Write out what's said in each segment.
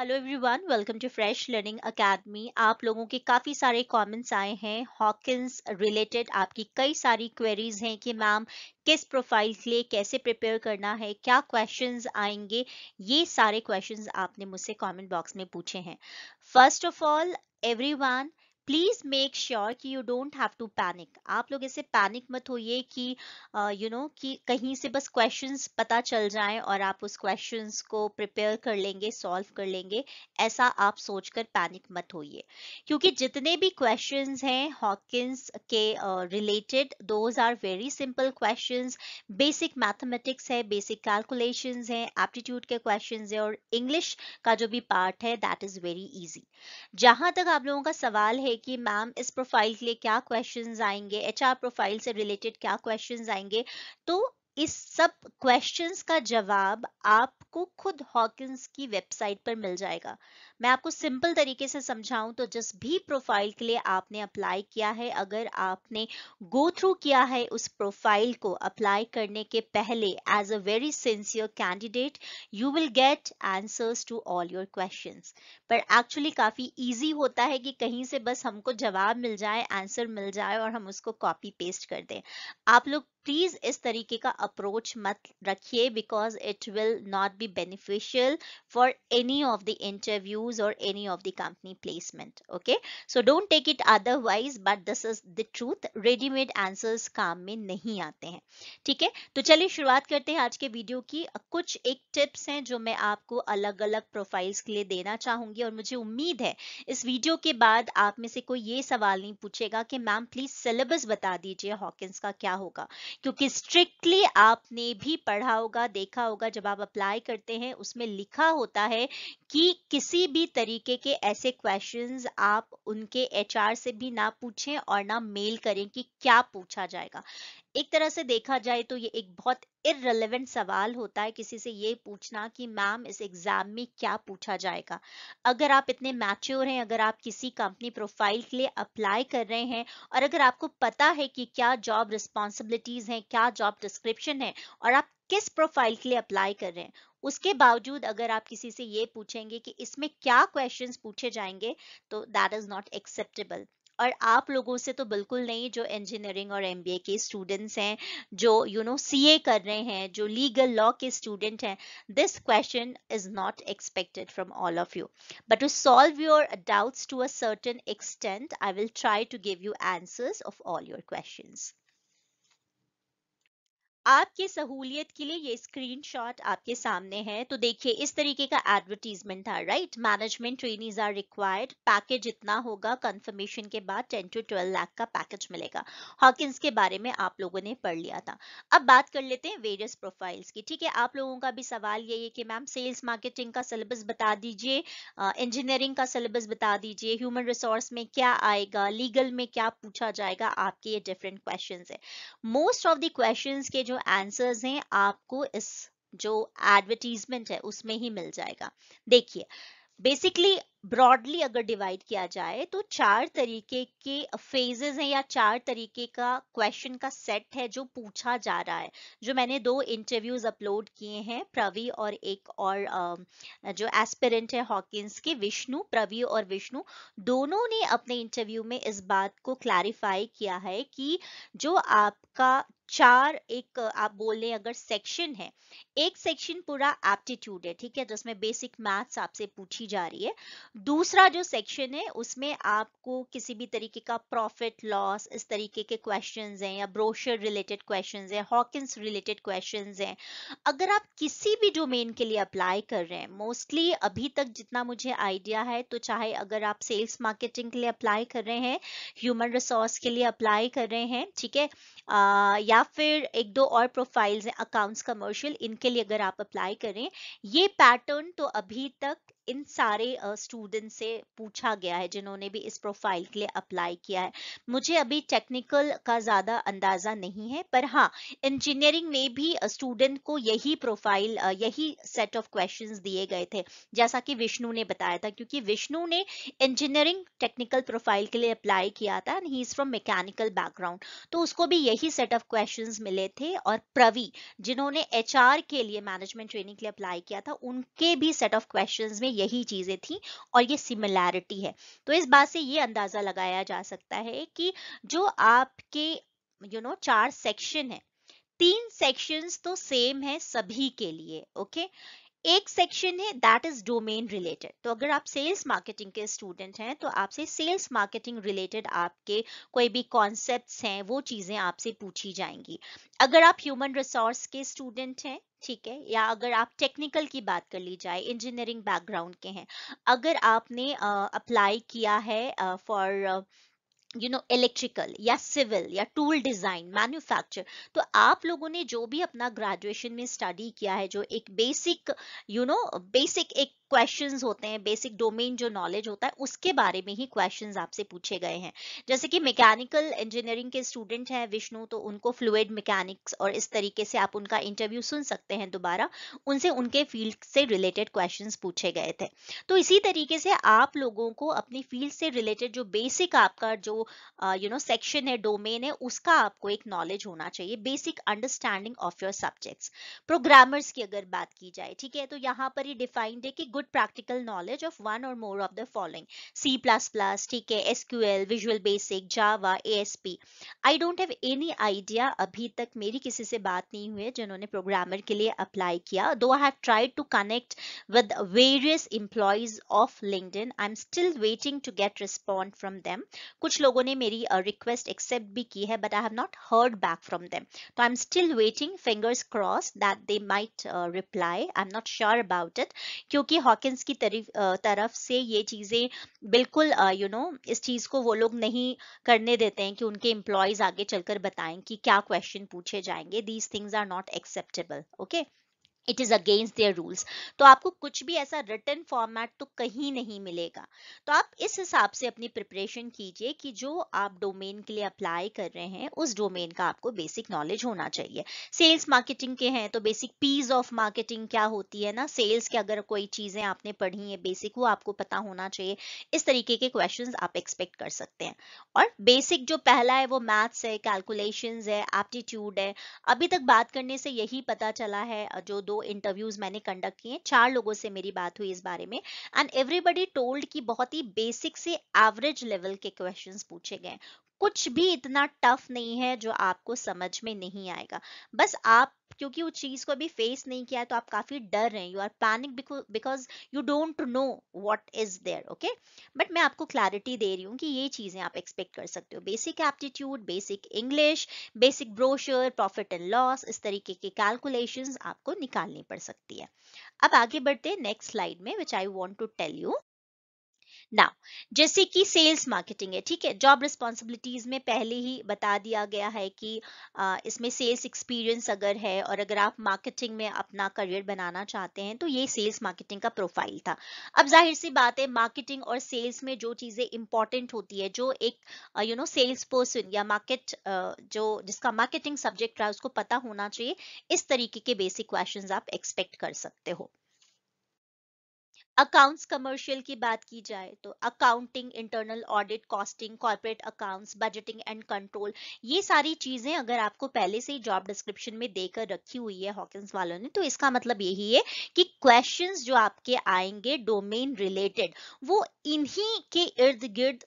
Hello everyone welcome to fresh learning academy आप लोगों के काफ़ी सारे कमेंट्स आए हैं हॉकिंस रिलेटेड आपकी कई सारी क्वेरीज हैं कि मैम किस प्रोफाइल के लिए कैसे प्रिपेयर करना है क्या क्वेश्चंस आएंगे ये सारे क्वेश्चंस आपने मुझसे कमेंट बॉक्स में पूछे हैं first of all everyone please make sure कि you don't have to panic आप लोग इसे पैनिक मत होइए कि you uh, know you know, कि कहीं से बस क्वेश्चंस पता चल जाएं और आप उस क्वेश्चंस को प्रिपेयर कर लेंगे सॉल्व कर लेंगे ऐसा आप सोचकर पैनिक मत होइए क्योंकि जितने भी क्वेश्चंस हैं हॉकिंस के related those are very simple question basic mathematics है बेसिक कैलकुलेशन है एप्टीट्यूड के क्वेश्चन है और इंग्लिश का जो भी पार्ट है दैट इज़ वेरी ईजी जहां तक आप लोगों का सवाल है है कि मैम इस प्रोफाइल के लिए क्या क्वेश्चन आएंगे एचआर प्रोफाइल से रिलेटेड क्या क्वेश्चन आएंगे तो इस सब क्वेश्चंस का जवाब आपको खुद हॉकिंस की वेबसाइट पर मिल जाएगा मैं आपको सिंपल तरीके से समझाऊं तो जिस भी प्रोफाइल के लिए आपने अप्लाई किया है अगर आपने गो थ्रू किया है उस प्रोफाइल को अप्लाई करने के पहले as a very sincere candidate you will get answers to all your question पर एक्चुअली काफी ईजी होता है कि कहीं से बस हमको जवाब मिल जाए आंसर मिल जाए और हम उसको कॉपी पेस्ट कर दें आप लोग प्लीज इस तरीके का अप्रोच मत रखिए because it will not be beneficial for any of the interviews और any of the company placement okay so don't take it otherwise but this is the truth readymade answers काम में नहीं आते हैं ठीक है तो चलिए शुरुआत करते हैं आज के वीडियो की कुछ एक टिप्स हैं जो मैं आपको अलग अलग प्रोफाइल्स के लिए देना चाहूंगी और मुझे उम्मीद है इस वीडियो के बाद आप में से कोई ये सवाल नहीं पूछेगा कि मैम प्लीज सिलेबस बता दीजिए हॉकिंस का क्या होगा क्योंकि स्ट्रिक्टली आपने भी पढ़ा होगा देखा होगा जब आप अप्लाई करते हैं उसमें लिखा होता है कि किसी भी तरीके के ऐसे क्वेश्चंस आप उनके एचआर से भी ना पूछें और ना मेल करें कि क्या पूछा जाएगा एक तरह से देखा जाए तो ये एक बहुत इरेलीवेंट सवाल होता है किसी से ये पूछना कि मैम इस एग्जाम में क्या पूछा जाएगा अगर आप इतने मैच्योर हैं अगर आप किसी कंपनी प्रोफाइल के लिए अप्लाई कर रहे हैं और अगर आपको पता है कि क्या जॉब रिस्पॉन्सिबिलिटीज हैं क्या जॉब डिस्क्रिप्शन है और आप किस प्रोफाइल के लिए अप्लाई कर रहे हैं उसके बावजूद अगर आप किसी से ये पूछेंगे कि इसमें क्या क्वेश्चंस पूछे जाएंगे तो दैट इज नॉट एक्सेप्टेबल और आप लोगों से तो बिल्कुल नहीं जो इंजीनियरिंग और एमबीए के स्टूडेंट्स हैं जो यू नो सीए कर रहे हैं जो लीगल लॉ के स्टूडेंट हैं this question is not expected from all of you but to solve your doubts to a certain extent I will try to give you answers of all your questions आपके सहूलियत के लिए ये screenshot आपके सामने है तो देखिए इस तरीके का एडवर्टीजमेंट था right management training are required package इतना होगा कंफर्मेशन के बाद टेन टू ट्वेल्व लाख का पैकेज मिलेगा हॉकिंस के बारे में आप लोगों ने पढ़ लिया था अब बात कर लेते हैं वेरियस प्रोफाइल्स की ठीक है आप लोगों का भी सवाल यही है कि मैम सेल्स मार्केटिंग का सिलेबस बता दीजिए इंजीनियरिंग का सिलेबस बता दीजिए ह्यूमन रिसोर्स में क्या आएगा लीगल में क्या पूछा जाएगा आपके ये डिफरेंट क्वेश्चन है मोस्ट ऑफ द क्वेश्चन के जो आंसर्स हैं आपको इस जो एडवर्टीजमेंट है उसमें ही मिल जाएगा देखिए बेसिकली ब्रॉडली अगर डिवाइड किया जाए तो चार तरीके के फेजेस हैं या चार तरीके का क्वेश्चन का सेट है जो पूछा जा रहा है जो मैंने दो इंटरव्यूज अपलोड किए हैं प्रवी और एक और जो एस्पिरेंट है हॉकिंस के विष्णु प्रवी और विष्णु दोनों ने अपने इंटरव्यू में इस बात को क्लैरिफाई किया है कि जो आपका चार एक आप बोल अगर सेक्शन है एक सेक्शन पूरा एप्टीट्यूड है ठीक है जिसमें बेसिक मैथ्स आपसे पूछी जा रही है दूसरा जो सेक्शन है उसमें आपको किसी भी तरीके का प्रॉफिट लॉस इस तरीके के क्वेश्चन हैं या ब्रोशर रिलेटेड क्वेश्चन हैं हॉकिंस रिलेटेड क्वेश्चन हैं अगर आप किसी भी डोमेन के लिए अप्लाई कर रहे हैं मोस्टली अभी तक जितना मुझे आइडिया है तो चाहे अगर आप सेल्स मार्केटिंग के लिए अप्लाई कर रहे हैं ह्यूमन रिसोर्स के लिए अप्लाई कर रहे हैं ठीक है या या फिर एक दो और प्रोफाइल्स हैं अकाउंट्स कमर्शियल इनके लिए अगर आप अप्लाई करें ये पैटर्न तो अभी तक इन सारे स्टूडेंट से पूछा गया है जिन्होंने भी इस प्रोफाइल के लिए अप्लाई किया है मुझे अभी टेक्निकल का ज़्यादा अंदाज़ा नहीं है पर हाँ इंजीनियरिंग में भी स्टूडेंट को यही प्रोफाइल यही सेट ऑफ क्वेश्चंस दिए गए थे जैसा कि विष्णु ने बताया था क्योंकि विष्णु ने इंजीनियरिंग टेक्निकल प्रोफाइल के लिए अप्लाई किया था and he is from mechanical background तो उसको भी यही सेट ऑफ क्वेश्चन मिले थे और प्रवी जिन्होंने एच के लिए मैनेजमेंट ट्रेनिंग के लिए अप्लाई किया था उनके भी सेट ऑफ क्वेश्चन में यही चीज़ें थी और ये सिमिलैरिटी है तो इस बात से ये अंदाज़ा लगाया जा सकता है कि जो आपके यू you नो know, चार सेक्शन है तीन सेक्शंस तो सेम है सभी के लिए ओके एक सेक्शन है दैट इज डोमेन रिलेटेड तो अगर आप सेल्स मार्केटिंग के स्टूडेंट हैं तो आपसे सेल्स मार्केटिंग रिलेटेड आपके कोई भी कॉन्सेप्ट हैं वो चीज़ें आपसे पूछी जाएंगी अगर आप ह्यूमन रिसोर्स के स्टूडेंट हैं ठीक है या अगर आप टेक्निकल की बात कर ली जाए इंजीनियरिंग बैकग्राउंड के हैं अगर आपने अप्लाई uh, किया है for uh, you know electrical या सिविल या टूल डिज़ाइन मैन्युफैक्चर तो आप लोगों ने जो भी अपना ग्रेजुएशन में स्टडी किया है जो एक बेसिक यू नो बेसिक एक क्वेश्चंस होते हैं बेसिक डोमेन जो नॉलेज होता है उसके बारे में ही क्वेश्चंस आपसे पूछे गए हैं जैसे कि मैकेनिकल इंजीनियरिंग के स्टूडेंट हैं विष्णु तो उनको फ्लूड मैकेनिक्स और इस तरीके से आप उनका इंटरव्यू सुन सकते हैं दोबारा उनसे उनके फील्ड से रिलेटेड क्वेश्चन पूछे गए थे तो इसी तरीके से आप लोगों को अपनी फील्ड से रिलेटेड जो बेसिक आपका जो यू नो सेक्शन है डोमेन है उसका आपको एक नॉलेज होना चाहिए basic understanding of your subjects programmers की अगर बात की जाए ठीक है तो यहाँ पर ये डिफाइंड है कि good practical knowledge of one or more of the following C, TK, SQL, Visual Basic, Java, ASP. I don't have any idea अभी तक मेरी किसी से बात नहीं हुई है जिन्होंने प्रोग्रामर के लिए अप्लाई किया दो I have tried to connect with various employees of linked I am still waiting to get respond from them कुछ लोगों ने मेरी रिक्वेस्ट uh, एक्सेप्ट भी की है but I have not heard back from them तो I am still waiting fingers cross that they might reply I am not sure about it क्योंकि Hawkins की तरफ तरफ से ये चीज़ें बिल्कुल यू नो इस चीज़ को वो लोग नहीं करने देते हैं कि उनके एम्प्लॉयज़ आगे चलकर बताएं कि क्या क्वेश्चन पूछे जाएंगे these things are not acceptable okay it is against their rules तो आपको कुछ भी ऐसा रिटर्न फॉर्मेट तो कहीं नहीं मिलेगा तो आप इस हिसाब से अपनी प्रिपरेशन कीजिए कि जो आप डोमेन के लिए अप्लाई कर रहे हैं उस डोमेन का आपको बेसिक नॉलेज होना चाहिए सेल्स मार्केटिंग के हैं तो बेसिक पीस ऑफ मार्केटिंग क्या होती है ना सेल्स के अगर कोई चीजें आपने पढ़ी है बेसिक वो आपको पता होना चाहिए इस तरीके के क्वेश्चन आप एक्सपेक्ट कर सकते हैं और बेसिक जो पहला है वो मैथ्स है कैलकुलेशन है एप्टीट्यूड है अभी तक बात करने से यही पता चला है जो दो इंटरव्यूज मैंने कंडक्ट किए चार लोगों से मेरी बात हुई इस बारे में एंड एवरीबडी टोल्ड कि बहुत ही बेसिक से एवरेज लेवल के क्वेश्चन पूछे गए कुछ भी इतना टफ नहीं है जो आपको समझ में नहीं आएगा बस आप क्योंकि उस चीज को अभी फेस नहीं किया है तो आप काफी डर रहे हैं you are panic because you don't know what is there okay but मैं आपको क्लैरिटी दे रही हूँ कि ये चीजें आप एक्सपेक्ट कर सकते हो basic aptitude basic English basic brochure profit and loss इस तरीके के कैलकुलेशन आपको निकालनी पड़ सकती है अब आगे बढ़ते हैं नेक्स्ट स्लाइड में which I want to tell you now जैसे कि सेल्स मार्केटिंग है ठीक है जॉब रिस्पॉन्सिबिलिटीज में पहले ही बता दिया गया है कि आ, इसमें सेल्स एक्सपीरियंस अगर है और अगर आप मार्केटिंग में अपना करियर बनाना चाहते हैं तो ये सेल्स मार्केटिंग का प्रोफाइल था अब जाहिर सी बात है मार्केटिंग और सेल्स में जो चीजें इंपॉर्टेंट होती है जो एक यू नो सेल्स पर्सन या मार्केट जो जिसका मार्केटिंग सब्जेक्ट रहा उसको पता होना चाहिए इस तरीके के बेसिक क्वेश्चन आप एक्सपेक्ट कर सकते हो अकाउंट्स कमर्शियल की बात की जाए तो accounting internal audit costing corporate accounts budgeting and control ये सारी चीजें अगर आपको पहले से ही जॉब डिस्क्रिप्शन में देकर रखी हुई है हॉकिंस वालों ने तो इसका मतलब यही है कि क्वेश्चन जो आपके आएंगे डोमेन रिलेटेड वो इन्हीं के इर्द गिर्द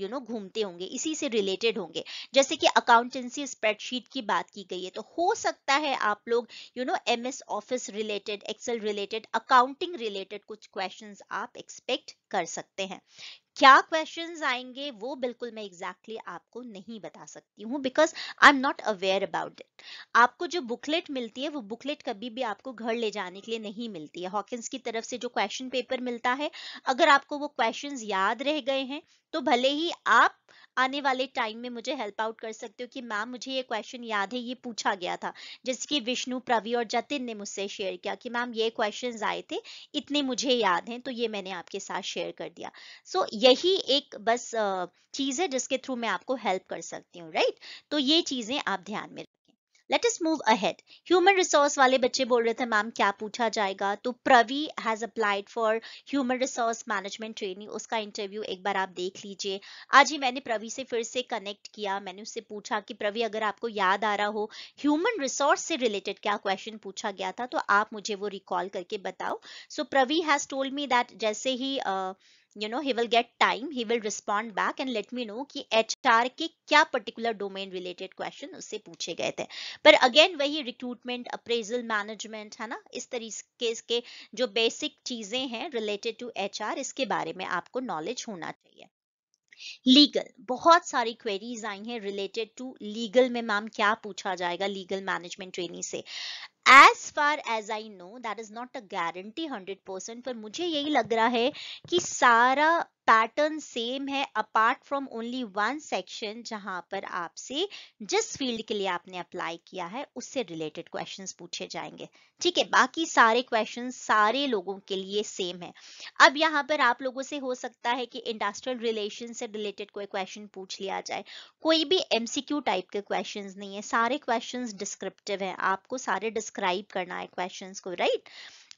यू नो घूमते होंगे इसी से रिलेटेड होंगे जैसे कि अकाउंटेंसी स्प्रेडशीट की बात की गई है तो हो सकता है आप लोग you know M office related excel related accounting related कुछ क्वेश्चन क्वेश्चंस आप एक्सपेक्ट कर सकते हैं क्या क्वेश्चंस आएंगे वो बिल्कुल मैं एग्जैक्टली exactly आपको नहीं बता सकती हूँ because I am not aware about it आपको जो बुकलेट मिलती है वो बुकलेट कभी भी आपको घर ले जाने के लिए नहीं मिलती है हॉकिंस की तरफ से जो क्वेश्चन पेपर मिलता है अगर आपको वो क्वेश्चन याद रह गए हैं तो भले ही आप आने वाले टाइम में मुझे हेल्प आउट कर सकते हो कि मैम मुझे ये क्वेश्चन याद है ये पूछा गया था जैसे कि विष्णु प्रवी और जतिन ने मुझसे शेयर किया कि मैम ये क्वेश्चन आए थे इतने मुझे याद हैं तो ये मैंने आपके साथ शेयर कर दिया सो so, यही एक बस चीज़ है जिसके थ्रू मैं आपको हेल्प कर सकती हूँ राइट तो ये चीज़ें आप ध्यान में लेट इस मूव अहेड ह्यूमन रिसोर्स वाले बच्चे बोल रहे थे मैम क्या पूछा जाएगा तो Pravi has applied for human resource management training उसका इंटरव्यू एक बार आप देख लीजिए आज ही मैंने प्रवी से फिर से कनेक्ट किया मैंने उससे पूछा कि प्रवी अगर आपको याद आ रहा हो ह्यूमन रिसोर्स से रिलेटेड क्या क्वेश्चन पूछा गया था तो आप मुझे वो रिकॉल करके बताओ so Pravi has told me that जैसे ही uh, you know he will get time he will respond back and let me know कि एच के क्या पर्टिकुलर डोमेन रिलेटेड क्वेश्चन उससे पूछे गए थे पर अगेन वही रिक्रूटमेंट अप्रेजल मैनेजमेंट है ना इस तरीके के जो बेसिक चीजें हैं रिलेटेड टू एच इसके बारे में आपको नॉलेज होना चाहिए लीगल बहुत सारी क्वेरीज आई हैं रिलेटेड टू लीगल में मैम क्या पूछा जाएगा लीगल मैनेजमेंट ट्रेनिंग से as far as I know that is not a guarantee hundred percent पर मुझे यही लग रहा है कि सारा पैटर्न सेम है apart from only one section जहां पर आपसे जिस फील्ड के लिए आपने अप्लाई किया है उससे रिलेटेड क्वेश्चंस पूछे जाएंगे ठीक है बाकी सारे क्वेश्चन सारे लोगों के लिए सेम है अब यहाँ पर आप लोगों से हो सकता है कि इंडस्ट्रियल रिलेशन से रिलेटेड कोई क्वेश्चन पूछ लिया जाए कोई भी एमसीक्यू टाइप के क्वेश्चन नहीं है सारे क्वेश्चन डिस्क्रिप्टिव है आपको सारे डिस्क्राइब करना है क्वेश्चन को राइट right?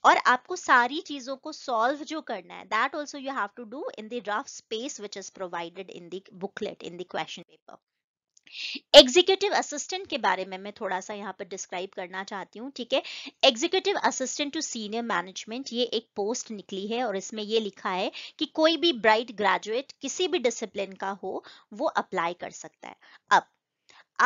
और आपको सारी चीजों को सॉल्व जो करना है that also you have to do in the rough space which is provided in the booklet in the question paper executive assistant के बारे में मैं थोड़ा सा यहाँ पर डिस्क्राइब करना चाहती हूँ ठीक है executive assistant to senior management ये एक पोस्ट निकली है और इसमें ये लिखा है कि कोई भी ब्राइट ग्रेजुएट किसी भी डिसिप्लिन का हो वो अप्लाई कर सकता है अब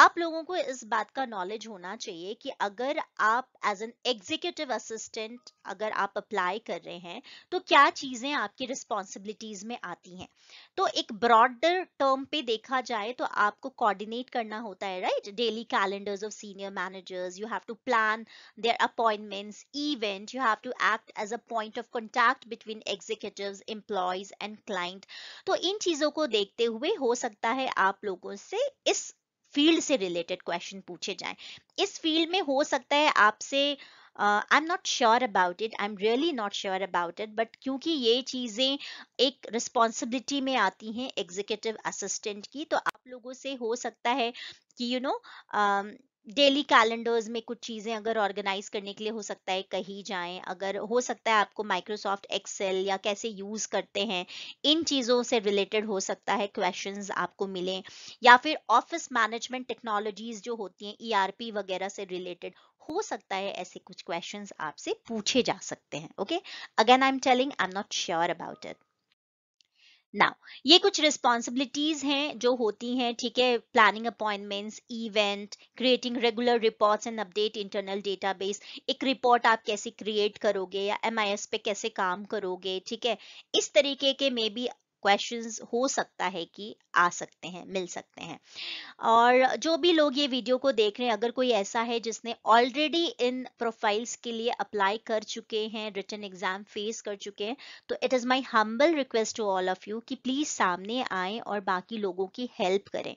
आप लोगों को इस बात का नॉलेज होना चाहिए कि अगर आप एज एन एग्जीक्यूटिव असिस्टेंट अगर आप अप्लाई कर रहे हैं तो क्या चीजें आपकी रिस्पॉन्सिबिलिटीज में आती हैं तो एक ब्रॉडर टर्म पे देखा जाए तो आपको कोऑर्डिनेट करना होता है right daily calendars of senior managers you have to plan their appointments event you have to act as a point of contact between executive employees and client तो इन चीजों को देखते हुए हो सकता है आप लोगों से इस फील्ड से रिलेटेड क्वेश्चन पूछे जाएं इस फील्ड में हो सकता है आपसे I am not sure about it I am really not sure about it but क्योंकि ये चीज़ें एक रिस्पॉन्सिबिलिटी में आती हैं एग्जीक्यूटिव असिस्टेंट की तो आप लोगों से हो सकता है कि you you know know, uh, daily calendars में कुछ चीज़ें अगर ऑर्गेनाइज करने के लिए हो सकता है कही जाएं अगर हो सकता है आपको माइक्रोसॉफ्ट एक्सेल या कैसे यूज़ करते हैं इन चीज़ों से रिलेटेड हो सकता है क्वेश्चंस आपको मिलें या फिर ऑफिस मैनेजमेंट टेक्नोलॉजीज जो होती हैं ईआरपी e वगैरह से रिलेटेड हो सकता है ऐसे कुछ क्वेश्चन आपसे पूछे जा सकते हैं okay again I am telling I am not sure about it now ये कुछ रिस्पॉन्सिबिलिटीज हैं जो होती हैं ठीक है planning appointments event creating regular reports and update internal database एक रिपोर्ट आप कैसे क्रिएट करोगे या एम पे कैसे काम करोगे ठीक है इस तरीके के मे बी क्वेश्चंस हो सकता है कि आ सकते हैं मिल सकते हैं और जो भी लोग ये वीडियो को देख रहे हैं अगर कोई ऐसा है जिसने ऑलरेडी इन प्रोफाइल्स के लिए अप्लाई कर चुके हैं रिटर्न एग्जाम फेस कर चुके हैं तो it is my humble request to all of you कि प्लीज़ सामने आए और बाकी लोगों की हेल्प करें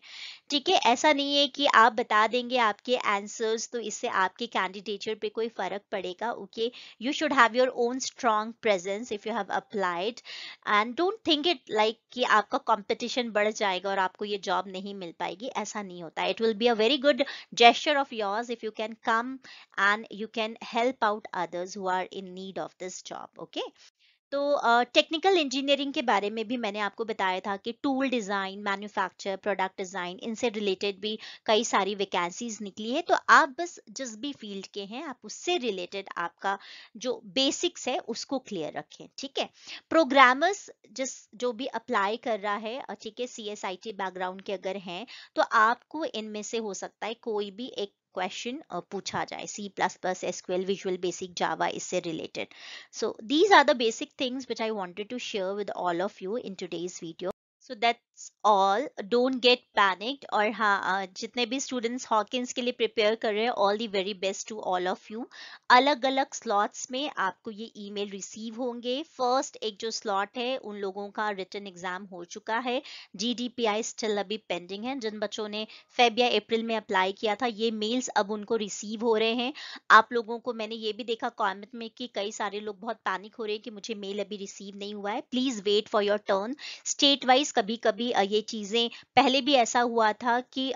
ठीक है ऐसा नहीं है कि आप बता देंगे आपके आंसर्स तो इससे आपके कैंडिडेचर पे कोई फ़र्क पड़ेगा okay you should have your own strong presence if you have applied and don't think it like like कि आपका कंपटीशन बढ़ जाएगा और आपको ये जॉब नहीं मिल पाएगी ऐसा नहीं होता it will be a very good gesture of yours if you can come and you can help out others who are in need of this job okay तो टेक्निकल इंजीनियरिंग के बारे में भी मैंने आपको बताया था कि tool design manufacture product design इनसे रिलेटेड भी कई सारी वैकेंसीज निकली है तो आप बस जिस भी फील्ड के हैं आप उससे रिलेटेड आपका जो बेसिक्स है उसको क्लियर रखें ठीक है प्रोग्रामर्स जिस जो भी अप्लाई कर रहा है ठीक है सी बैकग्राउंड के अगर हैं तो आपको इनमें से हो सकता है कोई भी एक क्वेश्चन uh, पूछा जाए C plus plus SQL visual basic Java इससे related so these are the basic things which I wanted to share with all of you in today's video so that all don't get panicked और हाँ जितने भी students Hawkins के लिए prepare कर रहे हैं all the very best to all of you अलग अलग स्लॉट्स में आपको ये ईमेल रिसीव होंगे फर्स्ट एक जो स्लॉट है उन लोगों का रिटर्न एग्जाम हो चुका है आई स्टिल अभी पेंडिंग है जिन बच्चों ने फेब या अप्रैल में अप्लाई किया था ये मेल्स अब उनको रिसीव हो रहे हैं आप लोगों को मैंने ये भी देखा कॉमेंट में कि कई सारे लोग बहुत पैनिक हो रहे हैं कि मुझे मेल अभी रिसीव नहीं हुआ है please wait for your turn state wise कभी कभी भी ये चीज़ें पहले भी ऐसा हुआ था कि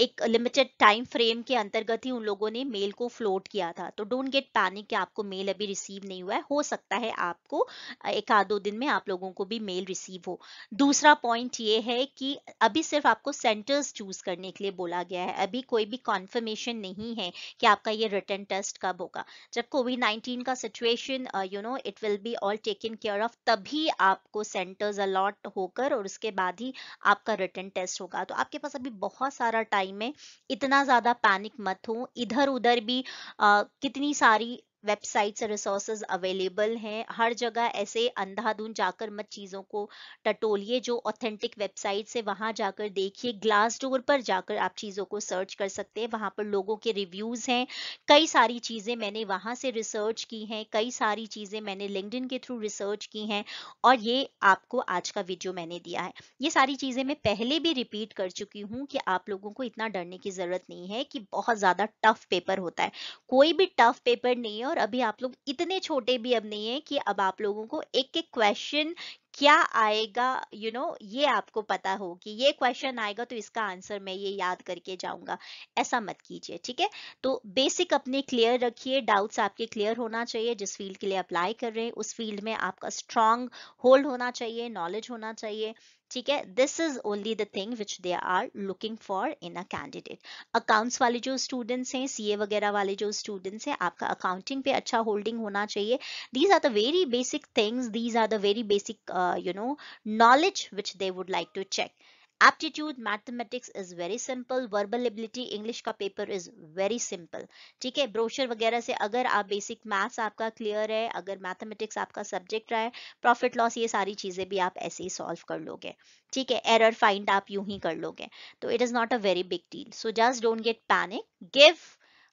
एक लिमिटेड टाइम फ्रेम के अंतर्गत ही उन लोगों ने मेल को फ्लोट किया था तो डोंट गेट पैनिक कि आपको मेल अभी रिसीव नहीं हुआ है हो सकता है आपको एक आध दो दिन में आप लोगों को भी मेल रिसीव हो दूसरा पॉइंट ये है कि अभी सिर्फ आपको सेंटर्स चूज करने के लिए बोला गया है अभी कोई भी कॉन्फर्मेशन नहीं है कि आपका ये रिटर्न टेस्ट कब होगा जब कोविड नाइन्टीन का situation you know it will be all taken care of तभी आपको सेंटर्स अलॉट होकर और उसके बाद ही आपका रिटर्न टेस्ट होगा तो आपके पास अभी बहुत सारा टाइम टाइम में इतना ज़्यादा पैनिक मत हो इधर उधर भी आ, कितनी सारी वेबसाइट्स रिसोर्सेज अवेलेबल हैं हर जगह ऐसे अंधाधुन जाकर मत चीज़ों को टटोलिए जो ऑथेंटिक वेबसाइट्स है वहाँ जाकर देखिए ग्लास डोर पर जाकर आप चीज़ों को सर्च कर सकते हैं वहाँ पर लोगों के रिव्यूज़ हैं कई सारी चीज़ें मैंने वहाँ से रिसर्च की हैं कई सारी चीज़ें मैंने लिंकड के थ्रू रिसर्च की हैं और ये आपको आज का वीडियो मैंने दिया है ये सारी चीज़ें मैं पहले भी रिपीट कर चुकी हूँ कि आप लोगों को इतना डरने की ज़रूरत नहीं है कि बहुत ज़्यादा टफ पेपर होता है कोई भी टफ पेपर नहीं है और और अभी आप लोग इतने छोटे भी अब नहीं है कि अब आप लोगों को एक एक क्वेश्चन क्या आएगा यू you नो know, ये आपको पता हो कि ये क्वेश्चन आएगा तो इसका आंसर मैं ये याद करके जाऊंगा ऐसा मत कीजिए ठीक है तो बेसिक अपने क्लियर रखिए डाउट्स आपके क्लियर होना चाहिए जिस फील्ड के लिए अप्लाई कर रहे हैं उस फील्ड में आपका स्ट्रांग होल्ड होना चाहिए नॉलेज होना चाहिए ठीक है this is only the thing which they are looking for in a candidate accounts वाले जो स्टूडेंट्स हैं सीए वगैरह वाले जो स्टूडेंट्स हैं आपका अकाउंटिंग पे अच्छा होल्डिंग होना चाहिए these are the very basic things these are the very basic you know knowledge which they would like to check aptitude mathematics is very simple verbal ability English का paper is very simple ठीक है brochure वगैरह से अगर आप basic maths आपका clear है अगर मैथमेटिक्स आपका सब्जेक्ट रहा है प्रॉफिट लॉस ये सारी चीजें भी आप ऐसे ही सॉल्व कर लोगे ठीक है एरर फाइंड आप यूं ही कर लोगे तो it is not a very big deal so just don't get panic give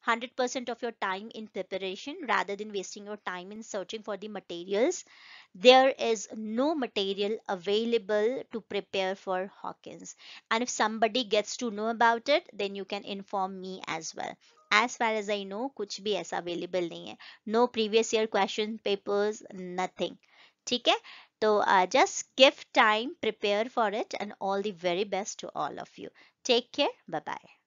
100% of your time in preparation rather than wasting your time in searching for the materials. There is no material available to prepare for Hawkins. And if somebody gets to know about it, then you can inform me as well. As far as I know, कुछ भी ऐसा available नहीं है. No previous year question papers, nothing. ठीक है? So uh, just give time, prepare for it and all the very best to all of you. Take care. Bye-bye.